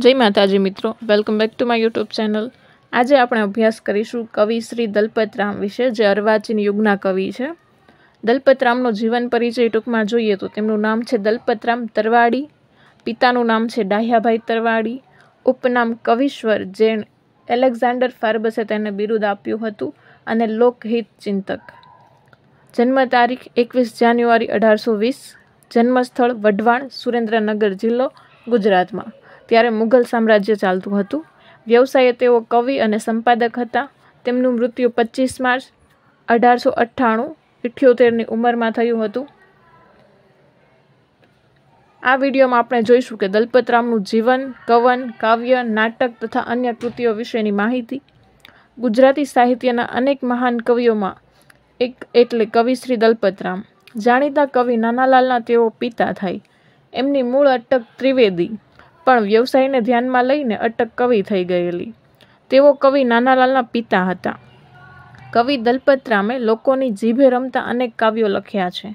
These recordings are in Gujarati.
જય માતાજી મિત્રો welcome back to my YouTube channel આજે આપણે અભ્યાસ કરીશું કવિ શ્રી દલપતરામ વિશે જે અર્વાચીન યુગના કવિ છે દલપતરામનો જીવન પરિચય ટૂંકમાં જોઈએ તો તેમનું નામ છે દલપતરામ તરવાડી પિતાનું નામ છે ડાહ્યાભાઈ તરવાડી ઉપનામ કવિશ્વર જેણ એલેક્ઝાન્ડર ફાર્બસે તેને બિરુદ આપ્યું હતું અને લોકહિત ચિંતક જન્મ તારીખ એકવીસ જાન્યુઆરી અઢારસો વીસ જન્મસ્થળ વઢવાણ સુરેન્દ્રનગર જિલ્લો ગુજરાતમાં ત્યારે મુઘલ સામ્રાજ્ય ચાલતું હતું વ્યવસાયે તેઓ કવિ અને સંપાદક હતા તેમનું મૃત્યુ પચીસ માર્ચ અઢારસો અઠ્ઠાણું ઇઠ્યોતેરની ઉંમરમાં થયું હતું આ વિડીયોમાં આપણે જોઈશું કે દલપતરામનું જીવન કવન કાવ્ય નાટક તથા અન્ય કૃતિઓ વિશેની માહિતી ગુજરાતી સાહિત્યના અનેક મહાન કવિઓમાં એક એટલે કવિશ્રી દલપતરામ જાણીતા કવિ નાનાલાલના તેઓ પિતા થાય એમની મૂળ અટક ત્રિવેદી પણ વ્યવસાયને ધ્યાનમાં લઈને અટક કવિ થઈ ગયેલી તેઓ કવિ નાનાલાલના પિતા હતા કવિ દલપત રામે લોકોની જીભે રમતા અનેક કાવ્યો લખ્યા છે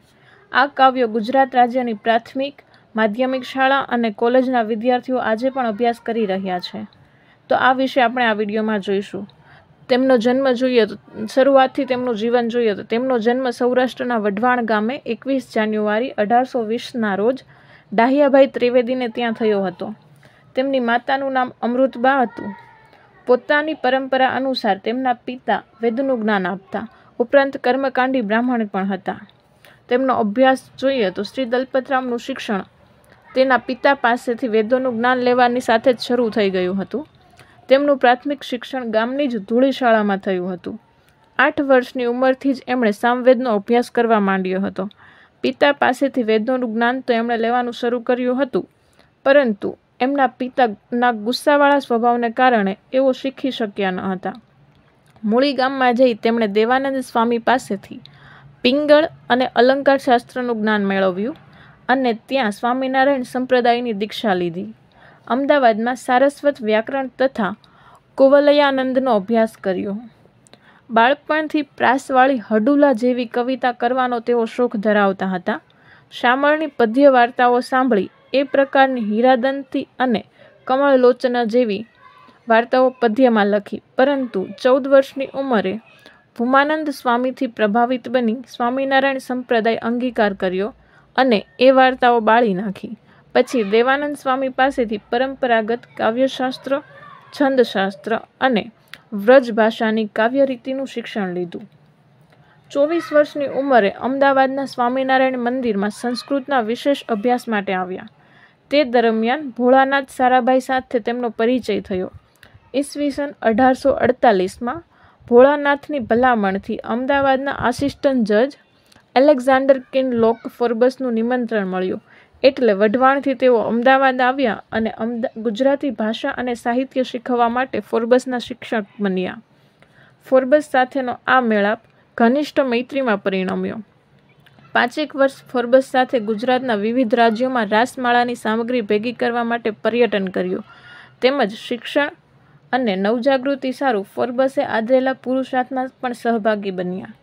આ કાવ્યો ગુજરાત રાજ્યની પ્રાથમિક માધ્યમિક શાળા અને કોલેજના વિદ્યાર્થીઓ આજે પણ અભ્યાસ કરી રહ્યા છે તો આ વિશે આપણે આ વિડીયોમાં જોઈશું તેમનો જન્મ જોઈએ તો શરૂઆતથી તેમનું જીવન જોઈએ તો તેમનો જન્મ સૌરાષ્ટ્રના વઢવાણ ગામે એકવીસ જાન્યુઆરી અઢારસો વીસના રોજ ડાહિયાભાઈ ત્રિવેદીને ત્યાં થયો હતો તેમની માતાનું નામ અમૃતબા હતું પોતાની પરંપરા અનુસાર તેમના પિતા વેદનું જ્ઞાન આપતા ઉપરાંત કર્મકાંડી બ્રાહ્મણ પણ હતા તેમનો અભ્યાસ જોઈએ તો શ્રી દલપતરામનું શિક્ષણ તેના પિતા પાસેથી વેદોનું જ્ઞાન લેવાની સાથે જ શરૂ થઈ ગયું હતું તેમનું પ્રાથમિક શિક્ષણ ગામની જ ધૂળીશાળામાં થયું હતું આઠ વર્ષની ઉંમરથી જ એમણે સામવેદનો અભ્યાસ કરવા માંડ્યો હતો પિતા પાસેથી વેદોનું જ્ઞાન તો એમણે લેવાનું શરૂ કર્યું હતું પરંતુ એમના પિતાના ગુસ્સાવાળા સ્વભાવને કારણે એવો શીખી શક્યા ન હતા મૂળી ગામમાં જઈ તેમણે દેવાનંદ સ્વામી પાસેથી પિંગળ અને અલંકાર શાસ્ત્રનું જ્ઞાન મેળવ્યું અને ત્યાં સ્વામિનારાયણ સંપ્રદાયની દીક્ષા લીધી અમદાવાદમાં સારસ્વત વ્યાકરણ તથા કુવલયાનંદનો અભ્યાસ કર્યો બાળપણથી પ્રાસવાળી હડુલા જેવી કવિતા કરવાનો તેઓ શોખ ધરાવતા હતા શામળની પદ્ય વાર્તાઓ સાંભળી એ પ્રકારની હીરાદંતી અને કમળલોચના જેવી વાર્તાઓ પદ્યમાં લખી પરંતુ ચૌદ વર્ષની ઉંમરે ભૂમાનંદ સ્વામીથી પ્રભાવિત બની સ્વામિનારાયણ સંપ્રદાય અંગીકાર કર્યો અને એ વાર્તાઓ બાળી નાખી પછી દેવાનંદ સ્વામી પાસેથી પરંપરાગત કાવ્યશાસ્ત્ર છંદશાસ્ત્ર અને વ્રજ ભાષાની કાવ્ય રીતિનું શિક્ષણ લીધું ચોવીસ વર્ષની ઉંમરે અમદાવાદના સ્વામિનારાયણ મંદિરમાં સંસ્કૃતના વિશેષ અભ્યાસ માટે આવ્યા તે દરમિયાન ભોળાનાથ સારાભાઈ સાથે તેમનો પરિચય થયો ઈસવીસન અઢારસો અડતાલીસમાં ભોળાનાથની ભલામણથી અમદાવાદના આસિસ્ટન્ટ જજ એલેક્ઝાન્ડર કિન લોક ફોર્બસનું નિમંત્રણ મળ્યું એટલે વઢવાણથી તેઓ અમદાવાદ આવ્યા અને અમદા ગુજરાતી ભાષા અને સાહિત્ય શીખવવા માટે ફોર્બસના શિક્ષક બન્યા ફોર્બસ સાથેનો આ મેળાપ ઘનિષ્ઠ મૈત્રીમાં પરિણમ્યો પાંચેક વર્ષ ફોર્બસ સાથે ગુજરાતના વિવિધ રાજ્યોમાં રાસમાળાની સામગ્રી ભેગી કરવા માટે પર્યટન કર્યું તેમજ શિક્ષણ અને નવજાગૃતિ સારું ફોર્બસે આદરેલા પુરુષાર્થમાં પણ સહભાગી બન્યા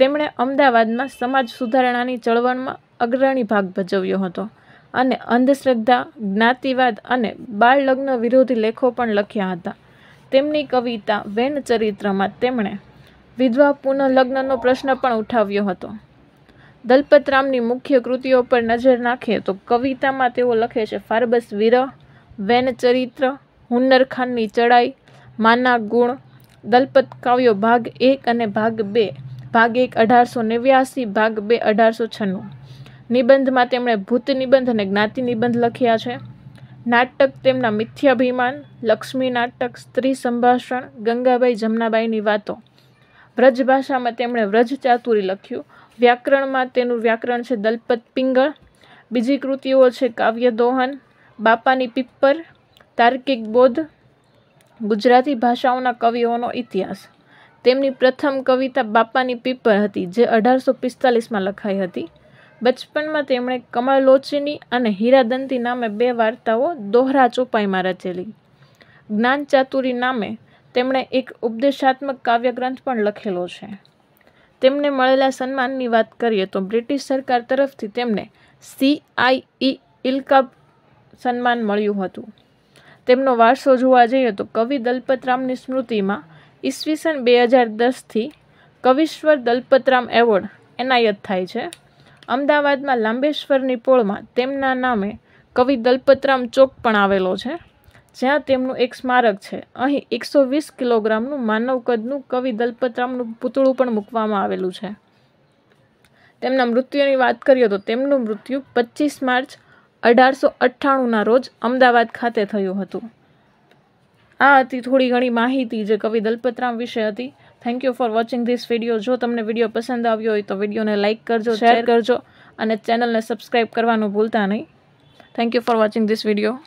તેમણે અમદાવાદમાં સમાજ સુધારણાની ચળવળમાં અગ્રણી ભાગ ભજવ્યો હતો અને અંધશ્રદ્ધા જ્ઞાતિવાદ અને બાળ લગ્ન વિરોધી લેખો પણ લખ્યા હતા તેમની કવિતા વેન ચરિત્રમાં તેમણે વિધવા પુનઃલગ્નનો પ્રશ્ન પણ ઉઠાવ્યો હતો દલપતરામની મુખ્ય કૃતિઓ પર નજર નાખીએ તો કવિતામાં તેઓ લખે છે ફારબસ વિરહ વેન ચરિત્ર હુન્નરખાનની ચડાઈ માના ગુણ દલપત કાવ્યો ભાગ એક અને ભાગ બે ભાગ એક અઢારસો નેવ્યાસી ભાગ બે અઢારસો છન્નું નિબંધમાં તેમણે ભૂત નિબંધ અને જ્ઞાતિ નિબંધ લખ્યા છે નાટક તેમના મિથ્યાભિમાન લક્ષ્મી નાટક સ્ત્રી સંભાષણ ગંગાબાઈ જમનાબાઈની વાતો વ્રજ ભાષામાં તેમણે વ્રજ ચાતુરી લખ્યું વ્યાકરણમાં તેનું વ્યાકરણ છે દલપત પિંગળ બીજી કૃતિઓ છે કાવ્ય દોહન બાપાની પિપ્પર તાર્કિક બોધ ગુજરાતી ભાષાઓના કવિઓનો ઇતિહાસ તેમની પ્રથમ કવિતા બાપાની પીપર હતી જે અઢારસો પિસ્તાલીસમાં લખાઈ હતી બચપનમાં તેમણે કમળલોચની અને હીરાદંતી નામે બે વાર્તાઓ દોહરા ચોપાઈમાં રચેલી જ્ઞાન ચાતુરી નામે તેમણે એક ઉપદેશાત્મક કાવ્યગ્રંથ પણ લખેલો છે તેમને મળેલા સન્માનની વાત કરીએ તો બ્રિટિશ સરકાર તરફથી તેમને સીઆઈઈ e ઇલકબ સન્માન મળ્યું હતું તેમનો વારસો જોવા જઈએ તો કવિ દલપતરામની સ્મૃતિમાં ઈસવીસન બે હજાર દસથી કવિશ્વર દલપતરામ એવોર્ડ એનાયત થાય છે અમદાવાદમાં લાંબેશ્વરની પોળમાં તેમના નામે કવિ દલપતરામ ચોક પણ આવેલો છે જ્યાં તેમનું એક સ્મારક છે અહીં એકસો વીસ કિલોગ્રામનું માનવ કદનું કવિ દલપતરામનું પૂતળું પણ મૂકવામાં આવેલું છે તેમના મૃત્યુની વાત કરીએ તો તેમનું મૃત્યુ પચીસ માર્ચ અઢારસો અઠ્ઠાણુંના રોજ અમદાવાદ ખાતે થયું હતું આ હતી થોડી ઘણી માહિતી જે કવિ દલપતરામ વિશે હતી thank you for watching this video જો તમને વિડીયો પસંદ આવ્યો હોય તો વિડીયોને લાઇક કરજો શેર કરજો અને ચેનલને સબસ્ક્રાઈબ કરવાનું ભૂલતા નહીં thank you for watching this video